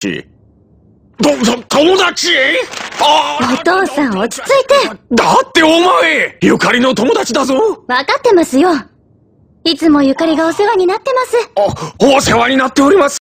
友達お父さん落ち着いてだってお前ゆかりの友達だぞ分かってますよいつもゆかりがお世話になってますお、お世話になっております